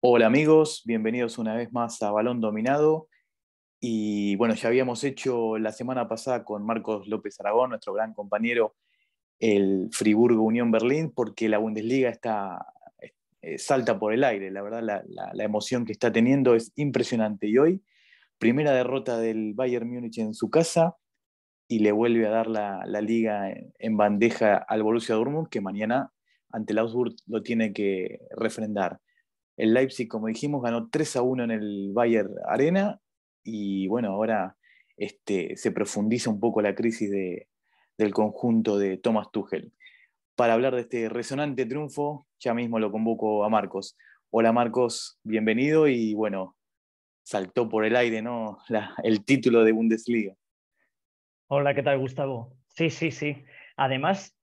Hola amigos, bienvenidos una vez más a Balón Dominado. Y bueno, ya habíamos hecho la semana pasada con Marcos López Aragón, nuestro gran compañero, el Friburgo Unión Berlín, porque la Bundesliga está eh, salta por el aire. La verdad, la, emoción que está teniendo es impresionante. Y hoy, primera derrota del Bayern Múnich en su casa y le vuelve a dar la, liga en, bandeja al Borussia Dortmund, que mañana ante el Augsburg lo tiene que refrendar. El Leipzig, como dijimos, ganó 3 a 1 en el Bayern Arena y bueno, ahora este, se profundiza un poco la crisis del conjunto de Thomas Tuchel. Para hablar de este resonante triunfo, ya mismo lo convoco a Marcos. Hola Marcos, bienvenido y bueno, saltó por el aire ¿no? el título de Bundesliga. Hola, ¿qué tal Gustavo? Sí, sí, sí. Además,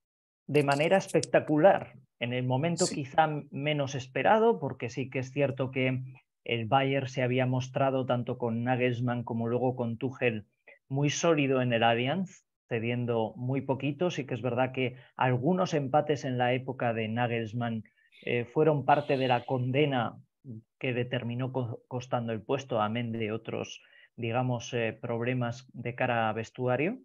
de manera espectacular. En el momento quizá menos esperado, porque sí que es cierto que el Bayern se había mostrado tanto con Nagelsmann como luego con Tuchel muy sólido en el Allianz, cediendo muy poquito. Sí que es verdad que algunos empates en la época de Nagelsmann eh, fueron parte de la condena que determinó costando el puesto, amén de otros, digamos, eh, problemas de cara a vestuario.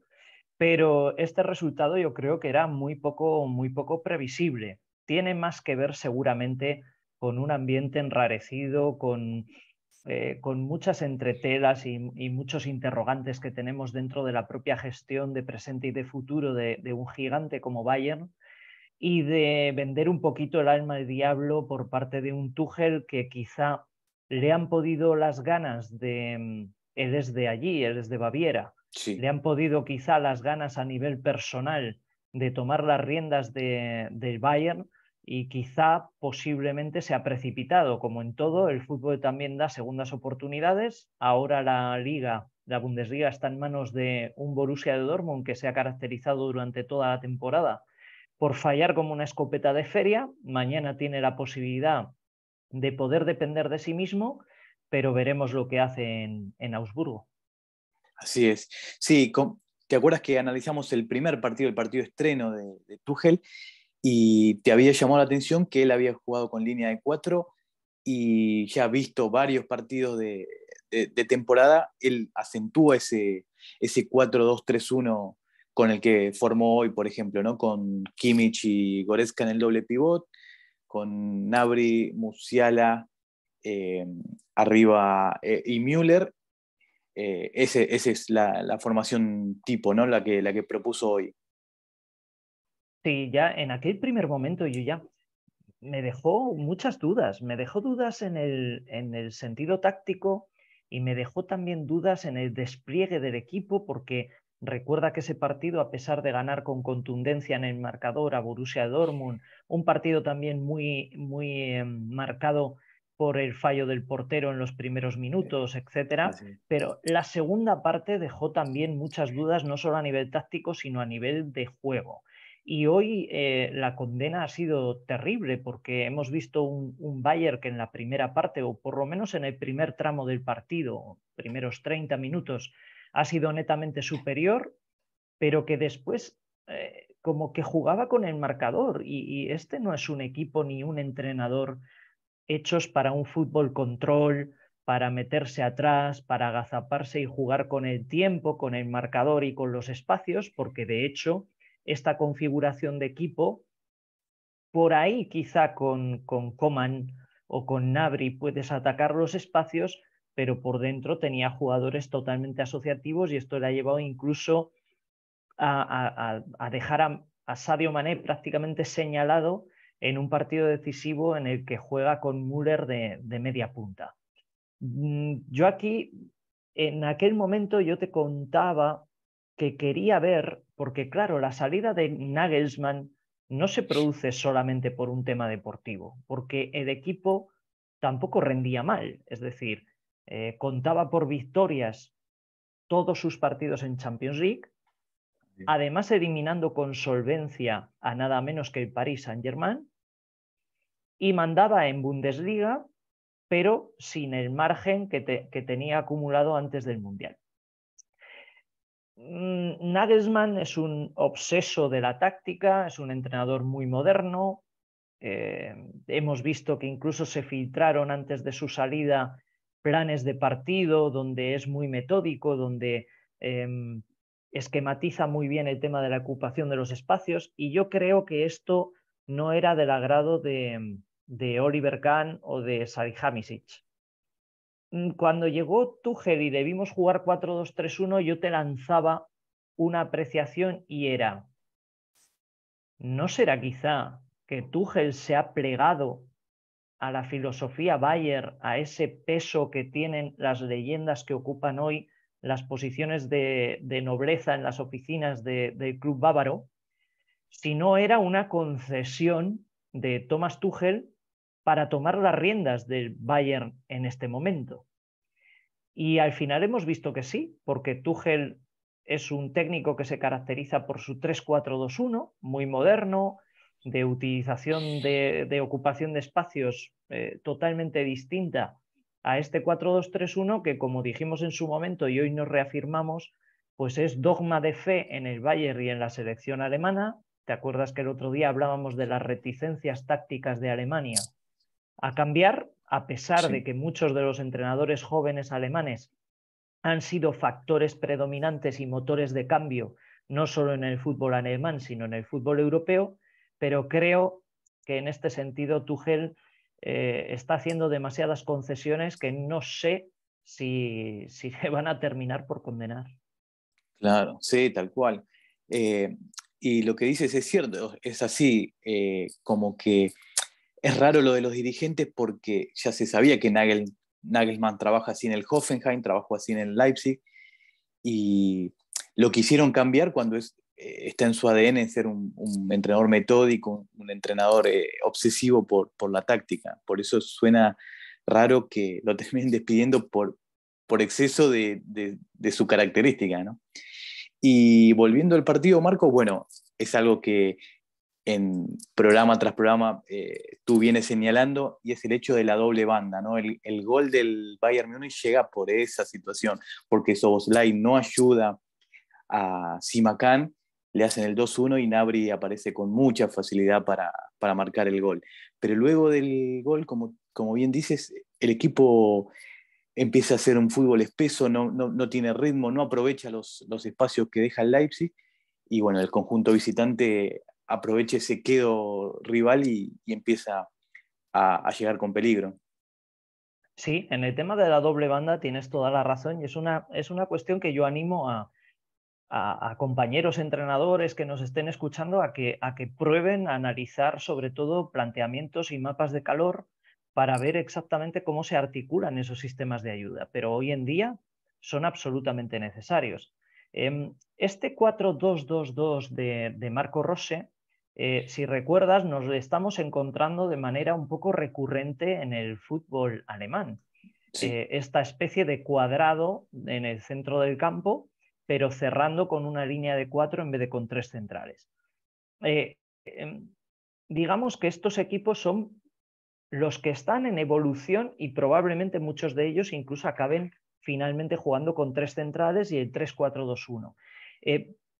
Pero este resultado yo creo que era muy poco, muy poco previsible tiene más que ver seguramente con un ambiente enrarecido, con, eh, con muchas entretelas y, muchos interrogantes que tenemos dentro de la propia gestión de presente y de futuro de, un gigante como Bayern y de vender un poquito el alma de diablo por parte de un Tuchel que quizá le han podido las ganas de... Mm, él es de allí, él es de Baviera. Le han podido quizá las ganas a nivel personal de tomar las riendas de, del Bayern y quizá posiblemente se ha precipitado. Como en todo, el fútbol también da segundas oportunidades. Ahora la liga, la Bundesliga está en manos de un Borussia de Dortmund que se ha caracterizado durante toda la temporada por fallar como una escopeta de feria. Mañana tiene la posibilidad de poder depender de sí mismo, pero veremos lo que hace en, Augsburgo. Así es. Sí, ¿Te acuerdas que analizamos el primer partido, el partido estreno de, de Tuchel? Y te había llamado la atención que él había jugado con línea de cuatro y ya visto varios partidos de, temporada, él acentúa ese, ese 4-2-3-1 con el que formó hoy, por ejemplo, ¿no? con Kimmich y Goretzka en el doble pivot, con Nabri, Musiala, eh, arriba eh, y Müller, eh, esa es la, formación tipo, ¿no? La que, la que propuso hoy. Sí, ya en aquel primer momento yo ya me dejó muchas dudas. Me dejó dudas en el, en el sentido táctico y me dejó también dudas en el despliegue del equipo porque Recuerda que ese partido, a pesar de ganar con contundencia en el marcador a Borussia Dortmund, un partido también muy, muy em, marcado por el fallo del portero en los primeros minutos, etcétera. Pero la segunda parte dejó también muchas dudas, no solo a nivel táctico, sino a nivel de juego. Y hoy eh, la condena ha sido terrible porque hemos visto un, Bayern que en la primera parte, o por lo menos en el primer tramo del partido, primeros 30 minutos, ha sido netamente superior, pero que después eh, como que jugaba con el marcador. Y, y este no es un equipo ni un entrenador hechos para un fútbol control, para meterse atrás, para agazaparse y jugar con el tiempo, con el marcador y con los espacios, porque de hecho esta configuración de equipo, por ahí quizá con, con Coman o con Nabri puedes atacar los espacios, pero por dentro tenía jugadores totalmente asociativos y esto le ha llevado incluso a, dejar a, a Sadio Mané prácticamente señalado en un partido decisivo en el que juega con Müller de, media punta. Mm, yo aquí, en aquel momento, yo te contaba que quería ver, porque claro, la salida de Nagelsmann no se produce solamente por un tema deportivo, porque el equipo tampoco rendía mal, es decir, eh, contaba por victorias todos sus partidos en Champions League, además eliminando con solvencia a nada menos que el Paris Saint-Germain, y mandaba en Bundesliga, pero sin el margen que, tenía acumulado antes del Mundial. Mm, Nagelsmann es un obseso de la táctica, es un entrenador muy moderno. Eh, hemos visto que incluso se filtraron antes de su salida planes de partido donde es muy metódico, donde em, esquematiza muy bien el tema de la ocupación de los espacios y yo creo que esto no era del agrado de, de Oliver Kahn o de Hamisic. Mm, cuando llegó Tuchel y debimos jugar 4-2-3-1, yo te lanzaba una apreciación y era, ¿no será quizá que Tuchel se ha plegado a la filosofía Bayer, a ese peso que tienen las leyendas que ocupan hoy las posiciones de, nobleza en las oficinas del club bávaro, si no era una concesión de Thomas Tuchel para tomar las riendas del Bayern en este momento. Y al final hemos visto que sí, porque Tuchel es un técnico que se caracteriza por su 3-4-2-1, muy moderno, de utilización de, ocupación de espacios eh, totalmente distinta a este 4-2-3-1 que, como dijimos en su momento y hoy nos reafirmamos, pues es dogma de fe en el Bayern y en la selección alemana. ¿Te acuerdas que el otro día hablábamos de las reticencias tácticas de Alemania a cambiar, a pesar de que muchos de los entrenadores jóvenes alemanes han sido factores predominantes y motores de cambio, no solo en el fútbol alemán, sino en el fútbol europeo, pero creo que en este sentido Tuchel eh, está haciendo demasiadas concesiones que no sé si, se van a terminar por condenar. Claro, sí, tal cual. Eh, y lo que dices es cierto, es así, eh, como que es raro lo de los dirigentes porque ya se sabía que Nagelsmann trabaja así en el Hoffenheim, trabajó así en el Leipzig, y lo quisieron cambiar cuando eh, está en su ADN ser un, entrenador metódico, un, entrenador eh, obsesivo por, la táctica. Por eso suena raro que lo terminen despidiendo por, por exceso de, su característica. Y volviendo al partido, Marco, bueno, es algo que en programa tras programa eh, tú vienes señalando y es el hecho de la doble banda, ¿no? El, gol del Bayern Múnich llega por esa situación, porque Soboslai no ayuda a Simacán, le hacen el 2-1 y Nabri aparece con mucha facilidad para, marcar el gol. Pero luego del gol, como, como bien dices, el equipo empieza a hacer un fútbol espeso, no, tiene ritmo, no aprovecha los, los espacios que deja el Leipzig y bueno, el conjunto visitante aproveche ese quedo rival y, empieza a, llegar con peligro. Sí, en el tema de la doble banda tienes toda la razón y es una, es una cuestión que yo animo a, compañeros entrenadores que nos estén escuchando a que, prueben a analizar sobre todo planteamientos y mapas de calor para ver exactamente cómo se articulan esos sistemas de ayuda, pero hoy en día son absolutamente necesarios. Em, este 4-2-2-2 de, Marco Rose eh, si recuerdas, nos estamos encontrando de manera un poco recurrente en el fútbol alemán. Eh, esta especie de cuadrado en el centro del campo, pero cerrando con una línea de cuatro en vez de con tres centrales. Eh, em, digamos que estos equipos son los que están en evolución y probablemente muchos de ellos incluso acaben finalmente jugando con tres centrales y el 3-4-2-1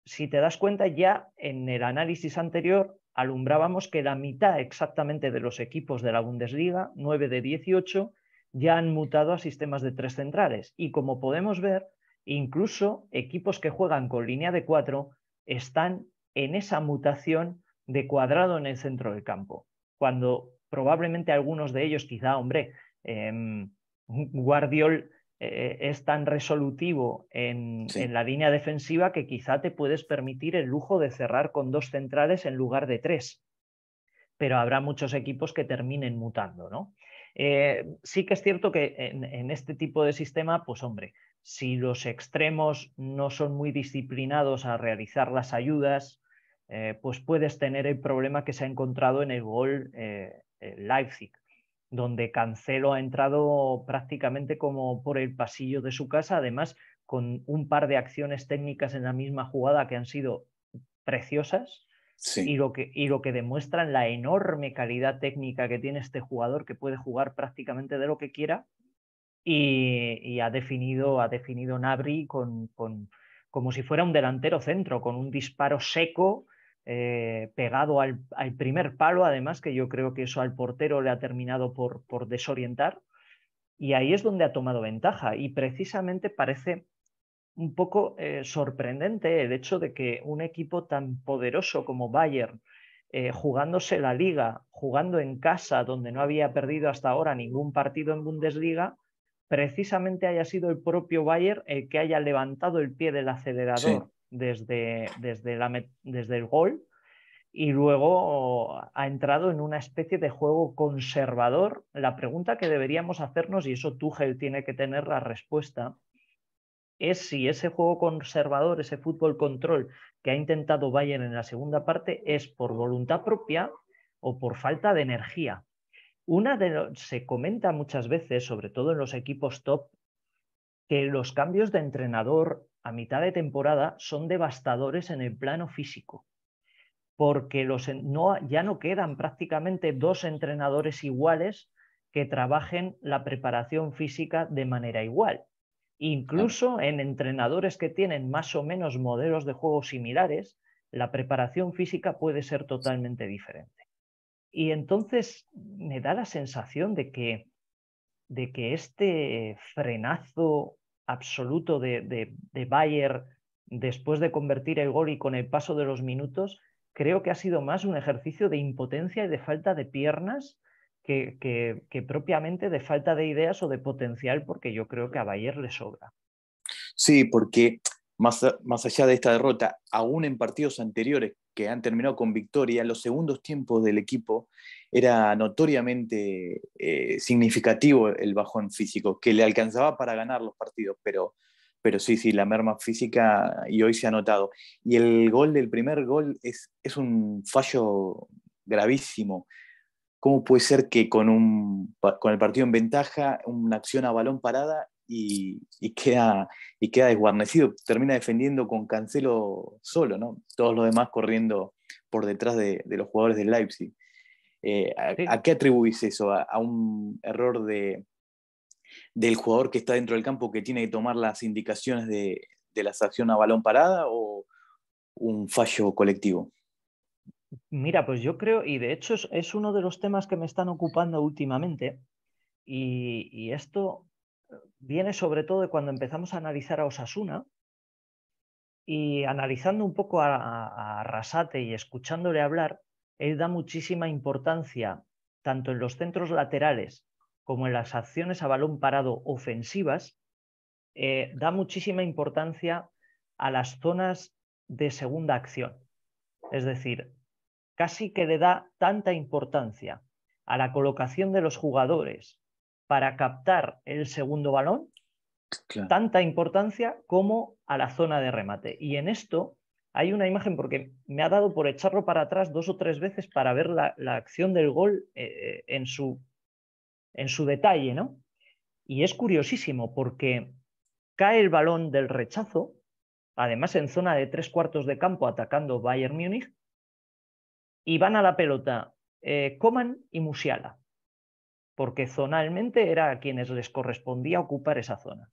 si te das cuenta, ya en el análisis anterior alumbrábamos que la mitad exactamente de los equipos de la Bundesliga, 9 de 18, ya han mutado a sistemas de tres centrales. Y como podemos ver, incluso equipos que juegan con línea de cuatro están en esa mutación de cuadrado en el centro del campo, cuando probablemente algunos de ellos, quizá, hombre, em, Guardiol eh, es tan resolutivo en, la línea defensiva que quizá te puedes permitir el lujo de cerrar con dos centrales en lugar de tres. Pero habrá muchos equipos que terminen mutando, ¿no? Eh, sí que es cierto que en, este tipo de sistema, pues hombre, si los extremos no son muy disciplinados a realizar las ayudas, eh, pues puedes tener el problema que se ha encontrado en el gol Leipzig, donde Cancelo ha entrado prácticamente como por el pasillo de su casa, además con un par de acciones técnicas en la misma jugada que han sido preciosas y, lo que, y demuestran la enorme calidad técnica que tiene este jugador que puede jugar prácticamente de lo que quiera y, ha definido ha definido Nabri con, como si fuera un delantero centro, con un disparo seco eh, pegado al, primer palo, además, que yo creo que eso al portero le ha terminado por, desorientar. Y ahí es donde ha tomado ventaja. Y precisamente parece un poco eh, sorprendente el hecho de que un equipo tan poderoso como Bayern, eh, jugándose la liga, jugando en casa, donde no había perdido hasta ahora ningún partido en Bundesliga, precisamente haya sido el propio Bayern el que haya levantado el pie del acelerador desde, desde el gol y luego ha entrado en una especie de juego conservador. La pregunta que deberíamos hacernos, y eso Tuchel tiene que tener la respuesta, es si ese juego conservador, ese fútbol control que ha intentado Bayern en la segunda parte es por voluntad propia o por falta de energía. Una de se comenta muchas veces, sobre todo en los equipos top, que los cambios de entrenador a mitad de temporada son devastadores en el plano físico, porque los, no, ya no quedan prácticamente dos entrenadores iguales que trabajen la preparación física de manera igual. Incluso en entrenadores que tienen más o menos modelos de juego similares, la preparación física puede ser totalmente diferente. Y entonces me da la sensación de que, de que este frenazo absoluto de, Bayer después de convertir el gol y con el paso de los minutos, creo que ha sido más un ejercicio de impotencia y de falta de piernas que, que, propiamente de falta de ideas o de potencial, porque yo creo que a Bayer le sobra. Sí, porque más, allá de esta derrota, aún en partidos anteriores que han terminado con victoria, los segundos tiempos del equipo era notoriamente eh, significativo el bajón físico, que le alcanzaba para ganar los partidos, pero, pero sí, sí, la merma física y hoy se ha notado. Y el gol del primer gol es, es un fallo gravísimo. ¿Cómo puede ser que con, un, con el partido en ventaja, una acción a balón parada y, queda, y queda desguarnecido. Termina defendiendo con Cancelo solo, ¿no? Todos los demás corriendo por detrás de, los jugadores del Leipzig. Eh, ¿a, qué atribuís eso? ¿A, un error de, del jugador que está dentro del campo que tiene que tomar las indicaciones de, de la acción a balón parada o un fallo colectivo? Mira, pues yo creo, y de hecho es, uno de los temas que me están ocupando últimamente, y, y esto viene sobre todo de cuando empezamos a analizar a Osasuna y analizando un poco a, Rasate y escuchándole hablar, él da muchísima importancia tanto en los centros laterales como en las acciones a balón parado ofensivas, eh, da muchísima importancia a las zonas de segunda acción. Es decir, casi que le da tanta importancia a la colocación de los jugadores para captar el segundo balón, tanta importancia como a la zona de remate. Y en esto hay una imagen, porque me ha dado por echarlo para atrás dos o tres veces para ver la, acción del gol eh, eh, en, su, en su detalle, ¿no? Y es curiosísimo porque cae el balón del rechazo, además en zona de tres cuartos de campo atacando Bayern Múnich, y van a la pelota Coman eh, y Musiala porque zonalmente era a quienes les correspondía ocupar esa zona.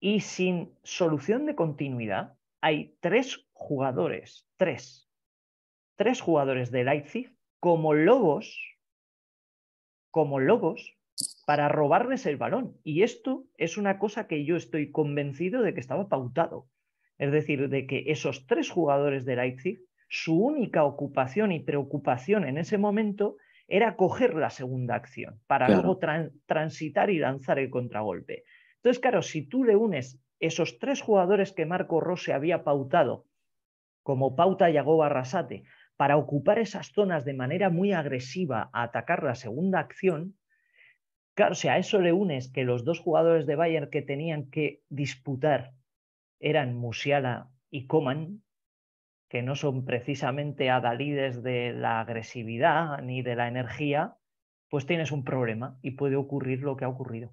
Y sin solución de continuidad, hay tres jugadores, tres, tres jugadores de Leipzig como lobos, como lobos, para robarles el balón. Y esto es una cosa que yo estoy convencido de que estaba pautado. Es decir, de que esos tres jugadores de Leipzig, su única ocupación y preocupación en ese momento era coger la segunda acción para luego transitar y lanzar el contragolpe. Entonces, claro, si tú le unes esos tres jugadores que Marco Rose había pautado, como pauta Yagoba Arrasate, para ocupar esas zonas de manera muy agresiva a atacar la segunda acción, claro, sea, a eso le unes que los dos jugadores de Bayern que tenían que disputar eran Musiala y Coman, que no son precisamente adalides de la agresividad ni de la energía, pues tienes un problema y puede ocurrir lo que ha ocurrido.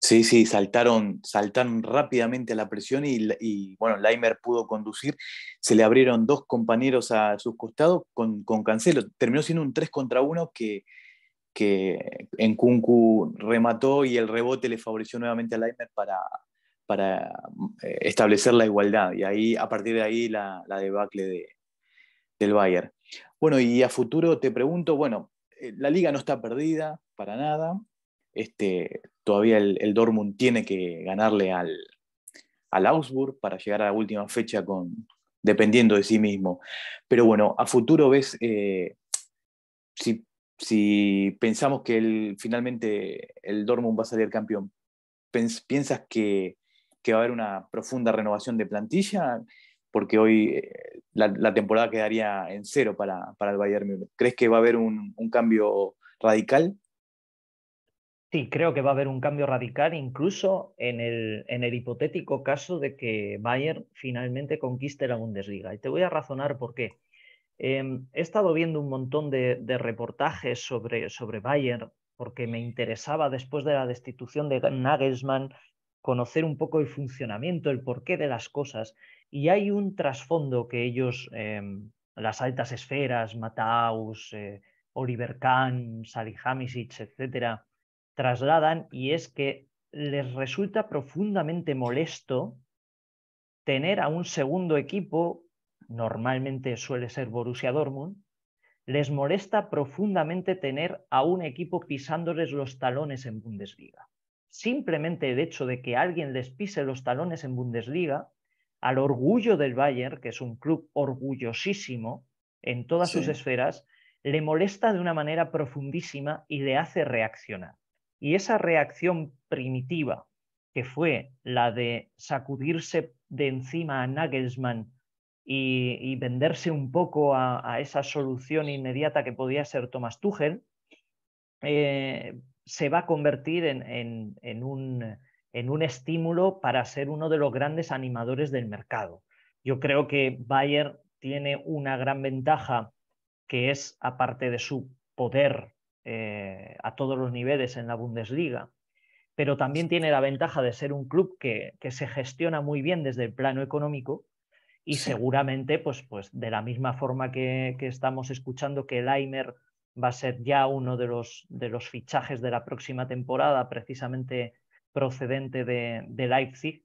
Sí, sí, saltaron, saltaron rápidamente a la presión y, bueno, Laimer pudo conducir. Se le abrieron dos compañeros a sus costados con, con Cancelo. Terminó siendo un 3 contra 1 que, que en Kunku remató y el rebote le favoreció nuevamente a Laimer para, para eh, establecer la igualdad. Y ahí, a partir de ahí, la, debacle de, del Bayern. Bueno, y a futuro te pregunto, bueno, eh, la liga no está perdida para nada. Este, todavía el, el Dortmund tiene que ganarle al, Augsburg para llegar a la última fecha con, dependiendo de sí mismo. Pero bueno, a futuro ves, eh, si, pensamos que el, finalmente el Dortmund va a salir campeón, ¿piensas que que va a haber una profunda renovación de plantilla? Porque hoy eh, la, temporada quedaría en cero para, el Bayern ¿Crees que va a haber un, cambio radical? Sí, creo que va a haber un cambio radical, incluso en el, en el hipotético caso de que Bayern finalmente conquiste la Bundesliga. Y te voy a razonar por qué. Em, he estado viendo un montón de, reportajes sobre, sobre Bayern porque me interesaba después de la destitución de Nagelsmann conocer un poco el funcionamiento, el porqué de las cosas. Y hay un trasfondo que ellos, em, las altas esferas, Mataus, eh, Oliver Kahn, Salihamidzic, etcétera, trasladan y es que les resulta profundamente molesto tener a un segundo equipo, normalmente suele ser Borussia Dortmund, les molesta profundamente tener a un equipo pisándoles los talones en Bundesliga simplemente el hecho de que alguien les pise los talones en Bundesliga, al orgullo del Bayern, que es un club orgullosísimo en todas sus esferas, le molesta de una manera profundísima y le hace reaccionar. Y esa reacción primitiva, que fue la de sacudirse de encima a Nagelsmann y, venderse un poco a, esa solución inmediata que podía ser Thomas Tuchel, eh, se va a convertir en, un, estímulo para ser uno de los grandes animadores del mercado. Yo creo que Bayer tiene una gran ventaja que es, aparte de su poder eh, a todos los niveles en la Bundesliga, pero también tiene la ventaja de ser un club que, se gestiona muy bien desde el plano económico y seguramente, pues, pues de la misma forma que, estamos escuchando que el va a ser ya uno de los, de los fichajes de la próxima temporada, precisamente procedente de, Leipzig,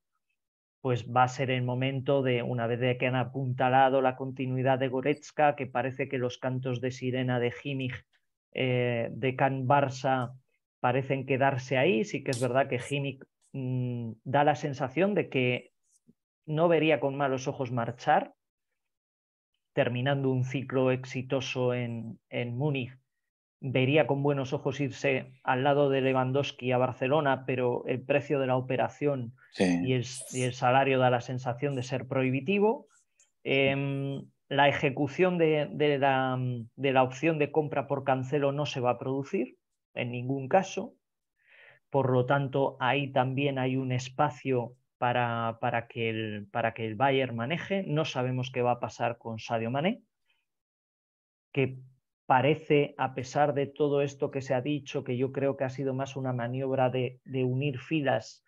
pues va a ser el momento de, una vez que han apuntalado la continuidad de Goretzka, que parece que los cantos de sirena de Himmich eh, de Can Barça, parecen quedarse ahí. Sí que es verdad que Himmich mm, da la sensación de que no vería con malos ojos marchar, terminando un ciclo exitoso en, en Múnich vería con buenos ojos irse al lado de Lewandowski a Barcelona, pero el precio de la operación y, el, salario da la sensación de ser prohibitivo. Em, la ejecución de, la, opción de compra por cancelo no se va a producir en ningún caso. Por lo tanto, ahí también hay un espacio para, para, que, el, para que el Bayern maneje. No sabemos qué va a pasar con Sadio Mané, que parece, a pesar de todo esto que se ha dicho, que yo creo que ha sido más una maniobra de, unir filas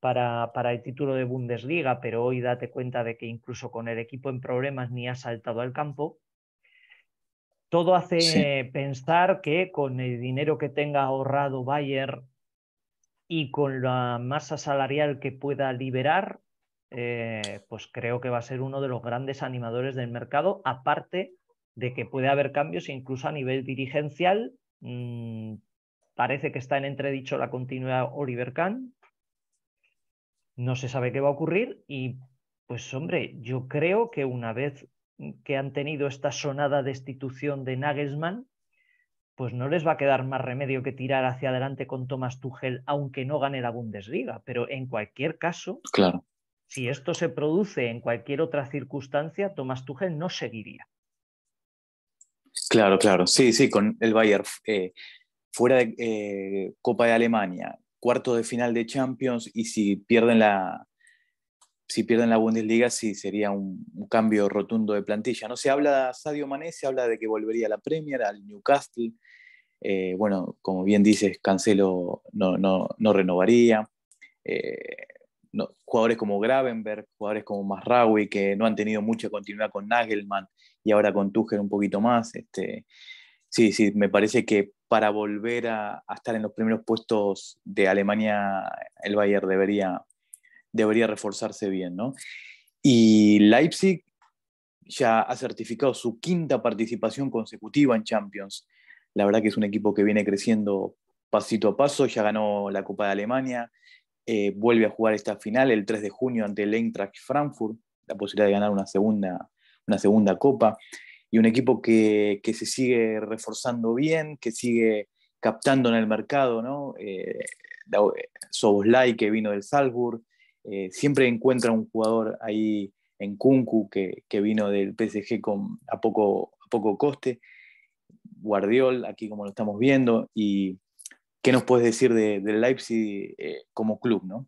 para, el título de Bundesliga, pero hoy date cuenta de que incluso con el equipo en problemas ni ha saltado al campo. Todo hace pensar que con el dinero que tenga ahorrado Bayer y con la masa salarial que pueda liberar, eh, pues creo que va a ser uno de los grandes animadores del mercado, aparte de que puede haber cambios incluso a nivel dirigencial. Mm, parece que está en entredicho la continuidad Oliver Kahn. No se sabe qué va a ocurrir y pues hombre, yo creo que una vez que han tenido esta sonada destitución de Nagelsmann, pues no les va a quedar más remedio que tirar hacia adelante con Thomas Tuchel, aunque no gane la Bundesliga. Pero en cualquier caso, claro. si esto se produce en cualquier otra circunstancia, Thomas Tuchel no seguiría. Claro, claro. Sí, sí, con el Bayern eh, fuera de eh, Copa de Alemania, cuarto de final de Champions y si pierden la, si pierden la Bundesliga, sí sería un, cambio rotundo de plantilla. No se habla de Sadio Mané, se habla de que volvería a la Premier, al Newcastle. Eh, bueno, como bien dices, Cancelo no, no, renovaría jugadores como Gravenberg, jugadores como Masraoui, que no han tenido mucha continuidad con Nagelmann, y ahora con Tuchel un poquito más. Este, sí, sí, me parece que para volver a, a, estar en los primeros puestos de Alemania, el Bayern debería, debería reforzarse bien, ¿no? Y Leipzig ya ha certificado su quinta participación consecutiva en Champions. La verdad que es un equipo que viene creciendo pasito a paso, ya ganó la Copa de Alemania, eh, vuelve a jugar esta final el 3 de junio ante el Eintracht Frankfurt, la posibilidad de ganar una segunda, una segunda copa, y un equipo que, se sigue reforzando bien, que sigue captando en el mercado, ¿no? Eh, eh, Soboslai, que vino del Salzburg, siempre encuentra un jugador ahí en Kunku, que, que vino del PSG con, a, poco, a poco coste, Guardiol, aquí como lo estamos viendo, y ¿Qué nos puedes decir del de Leipzig eh, como club? ¿no?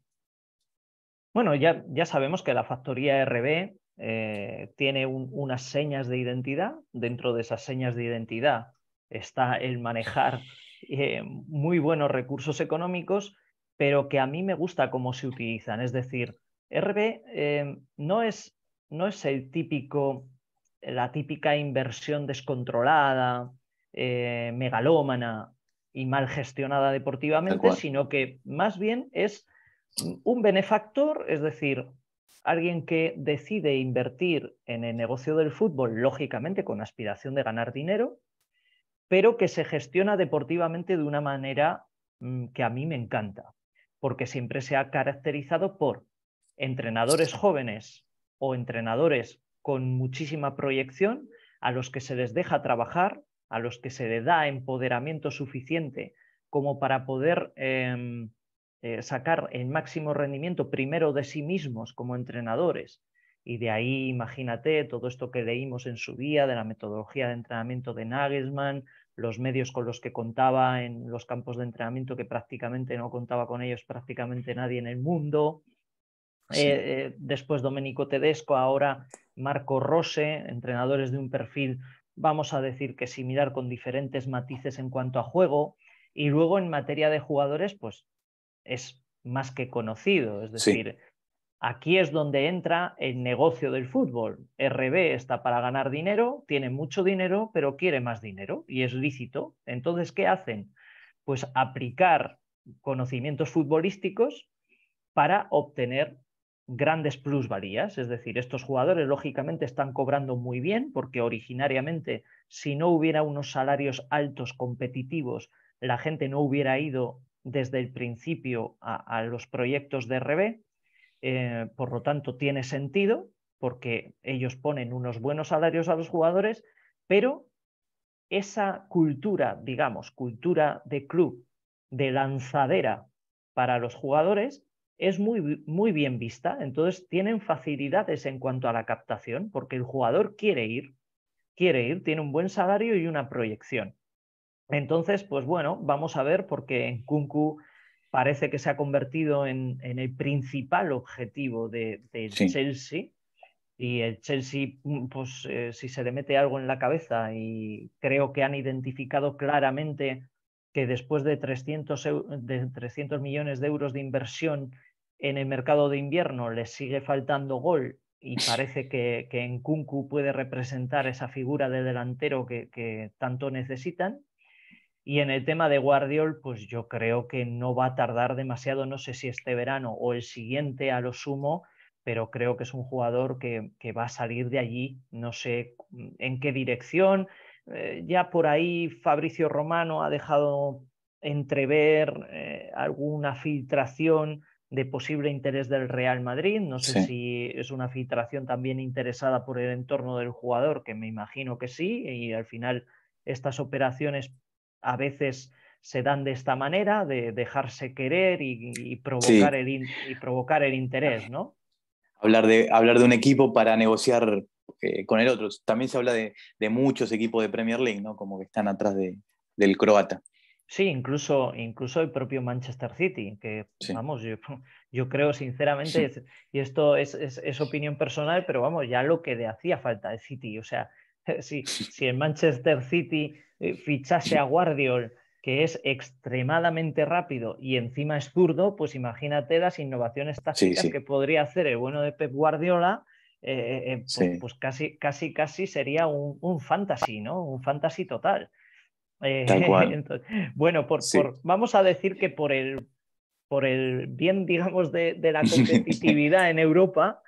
Bueno, ya, ya sabemos que la factoría RB eh, tiene unas señas de identidad. Dentro de esas señas de identidad está el manejar eh, muy buenos recursos económicos, pero que a mí me gusta cómo se utilizan. Es decir, RB no, es, no es el típico, la típica inversión descontrolada, megalómana y mal gestionada deportivamente, sino que más bien es un benefactor, es decir, alguien que decide invertir en el negocio del fútbol, lógicamente con aspiración de ganar dinero, pero que se gestiona deportivamente de una manera mm, que a mí me encanta, porque siempre se ha caracterizado por entrenadores jóvenes o entrenadores con muchísima proyección a los que se les deja trabajar a los que se le da empoderamiento suficiente como para poder em, eh, sacar el máximo rendimiento primero de sí mismos como entrenadores. Y de ahí, imagínate, todo esto que leímos en su día de la metodología de entrenamiento de Nagelsmann, los medios con los que contaba en los campos de entrenamiento que prácticamente no contaba con ellos prácticamente nadie en el mundo. Eh, eh, después Domenico Tedesco, ahora Marco Rose, entrenadores de un perfil vamos a decir que similar con diferentes matices en cuanto a juego. Y luego en materia de jugadores, pues es más que conocido. Es decir, aquí es donde entra el negocio del fútbol. RB está para ganar dinero, tiene mucho dinero, pero quiere más dinero y es lícito. Entonces, ¿qué hacen? Pues aplicar conocimientos futbolísticos para obtener grandes plusvalías, es decir, estos jugadores lógicamente están cobrando muy bien porque originariamente si no hubiera unos salarios altos competitivos, la gente no hubiera ido desde el principio a, los proyectos de RB, eh, por lo tanto tiene sentido porque ellos ponen unos buenos salarios a los jugadores, pero esa cultura, digamos, cultura de club, de lanzadera para los jugadores, es muy, muy bien vista, entonces tienen facilidades en cuanto a la captación, porque el jugador quiere ir, quiere ir, tiene un buen salario y una proyección. Entonces, pues bueno, vamos a ver, porque en Kunku parece que se ha convertido en, el principal objetivo de, Chelsea. Y el Chelsea, mm, pues eh, si se le mete algo en la cabeza y creo que han identificado claramente que después de 300, millones de euros de inversión en el mercado de invierno les sigue faltando gol y parece que, en Kunku puede representar esa figura de delantero que, tanto necesitan. Y en el tema de Guardiol, pues yo creo que no va a tardar demasiado, no sé si este verano o el siguiente a lo sumo, pero creo que es un jugador que va a salir de allí, no sé mm, en qué dirección, eh, ya por ahí Fabricio Romano ha dejado entrever eh, alguna filtración de posible interés del Real Madrid. No sé si es una filtración también interesada por el entorno del jugador, que me imagino que sí, y al final estas operaciones a veces se dan de esta manera, de dejarse querer y, provocar, el, y provocar el interés, ¿no? Hablar de, hablar de un equipo para negociar eh, con el otro. También se habla de, muchos equipos de Premier League, ¿no? Como que están atrás de, del croata. Sí, incluso, incluso el propio Manchester City, que vamos, yo, yo, creo sinceramente, y esto es, es, opinión personal, pero vamos, ya lo que le hacía falta es City, o sea, si, si el Manchester City eh, fichase a Guardiola que es extremadamente rápido y encima es zurdo, pues imagínate las innovaciones tácticas que podría hacer el bueno de Pep Guardiola eh, eh, pues, pues, casi, casi, casi sería un, fantasy, ¿no? Un fantasy total. Eh, bueno, por, vamos a decir que por el, por el bien, digamos, de, la competitividad en Europa,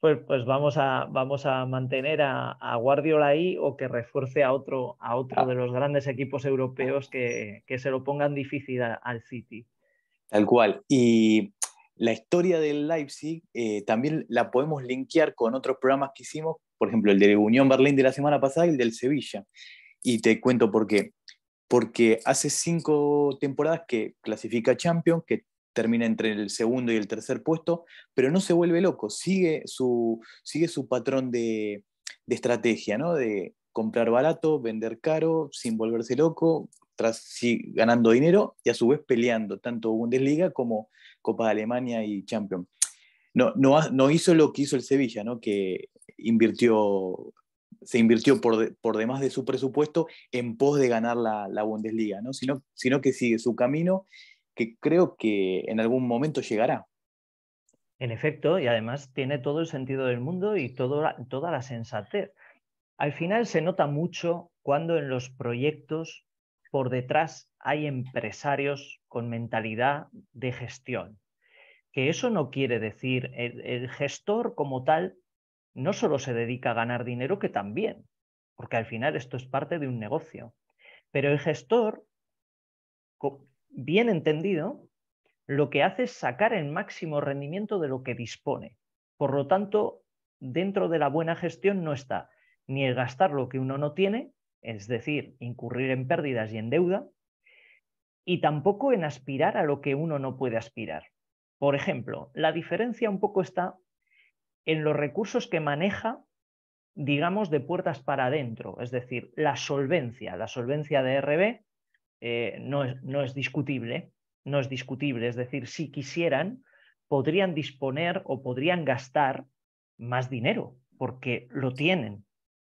pues, pues vamos, a, vamos a mantener a, Guardiola ahí o que refuerce a otro, a otro ah. de los grandes equipos europeos que, se lo pongan difícil al City. Tal cual. Y la historia del Leipzig eh, también la podemos linkear con otros programas que hicimos, por ejemplo, el de Unión Berlín de la semana pasada y el del Sevilla. Y te cuento por qué. Porque hace cinco temporadas que clasifica Champions, que termina entre el segundo y el tercer puesto, pero no se vuelve loco, sigue su, sigue su patrón de, estrategia, ¿no? De comprar barato, vender caro, sin volverse loco, tras, ganando dinero y a su vez peleando tanto Bundesliga como Copa de Alemania y Champions. No, no, hizo lo que hizo el Sevilla, que invirtió, se invirtió por, por demás de su presupuesto en pos de ganar la, Bundesliga, ¿no? Sino, sino que sigue su camino que creo que en algún momento llegará. En efecto, y además tiene todo el sentido del mundo y toda la sensatez. Al final se nota mucho cuando en los proyectos por detrás hay empresarios con mentalidad de gestión. Que eso no quiere decir, el, gestor como tal no solo se dedica a ganar dinero, que también, porque al final esto es parte de un negocio. Pero el gestor, bien entendido, lo que hace es sacar el máximo rendimiento de lo que dispone. Por lo tanto, dentro de la buena gestión no está ni el gastar lo que uno no tiene, es decir, incurrir en pérdidas y en deuda, y tampoco en aspirar a lo que uno no puede aspirar. Por ejemplo, la diferencia un poco está en los recursos que maneja, digamos, de puertas para adentro, es decir, la solvencia, la solvencia de RB eh, no, no es discutible, no es discutible, es decir, si quisieran, podrían disponer o podrían gastar más dinero, porque lo tienen,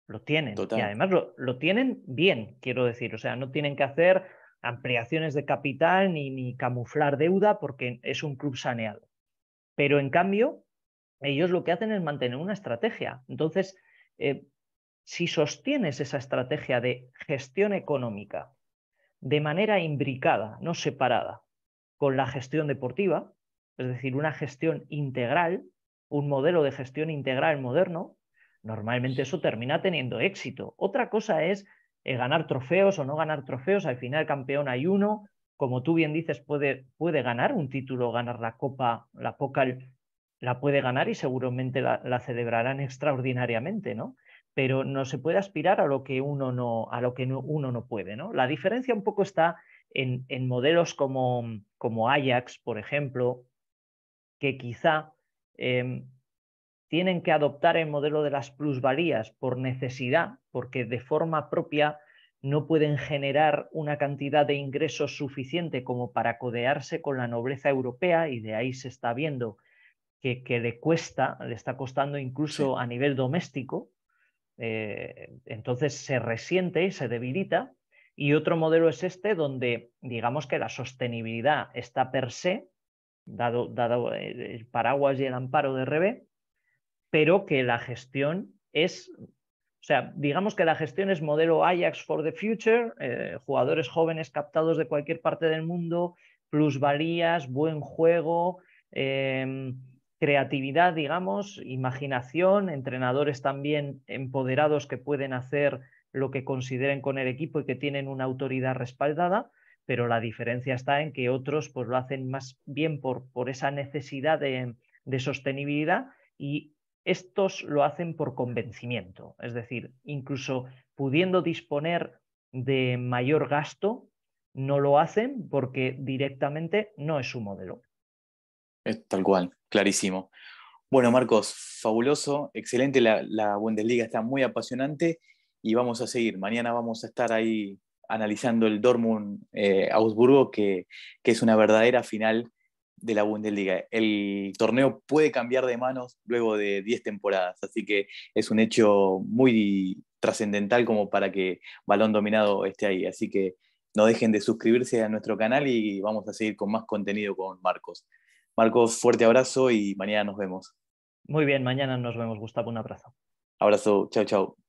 lo tienen. Y además lo, tienen bien, quiero decir. O sea, no tienen que hacer ampliaciones de capital ni, ni camuflar deuda porque es un club saneado. Pero en cambio, ellos lo que hacen es mantener una estrategia. Entonces, eh, si sostienes esa estrategia de gestión económica de manera imbricada, no separada, con la gestión deportiva, es decir, una gestión integral, un modelo de gestión integral moderno, normalmente eso termina teniendo éxito. Otra cosa es eh, ganar trofeos o no ganar trofeos. Al final campeón hay uno. Como tú bien dices, puede, puede ganar un título, ganar la Copa, la Pocal la puede ganar y seguramente la, celebrarán extraordinariamente, ¿no? Pero no se puede aspirar a lo que uno no, a lo que uno no puede, ¿no? La diferencia un poco está en, modelos como, como Ajax, por ejemplo, que quizá em, tienen que adoptar el modelo de las plusvalías por necesidad, porque de forma propia no pueden generar una cantidad de ingresos suficiente como para codearse con la nobleza europea y de ahí se está viendo que, le cuesta, le está costando incluso a nivel doméstico, eh, entonces se resiente y se debilita. Y otro modelo es este donde digamos que la sostenibilidad está per se, dado, el paraguas y el amparo de revés, pero que la gestión es, o sea, digamos que la gestión es modelo Ajax for the Future, eh, jugadores jóvenes captados de cualquier parte del mundo, plusvalías, buen juego, eh, creatividad, digamos, imaginación, entrenadores también empoderados que pueden hacer lo que consideren con el equipo y que tienen una autoridad respaldada, pero la diferencia está en que otros pues, lo hacen más bien por, por esa necesidad de, de sostenibilidad y estos lo hacen por convencimiento, es decir, incluso pudiendo disponer de mayor gasto, no lo hacen porque directamente no es su modelo. Es Tal cual, clarísimo. Bueno, Marcos, fabuloso, excelente, la, Bundesliga está muy apasionante y vamos a seguir. Mañana vamos a estar ahí analizando el Dortmund eh, Augsburgo, que, que, es una verdadera final de la Bundesliga. El torneo puede cambiar de manos luego de 10 temporadas, así que es un hecho muy trascendental como para que Balón Dominado esté ahí. Así que no dejen de suscribirse a nuestro canal y vamos a seguir con más contenido con Marcos. Marcos, fuerte abrazo y mañana nos vemos. Muy bien, mañana nos vemos, Gustavo, un abrazo. Abrazo, chao, chao.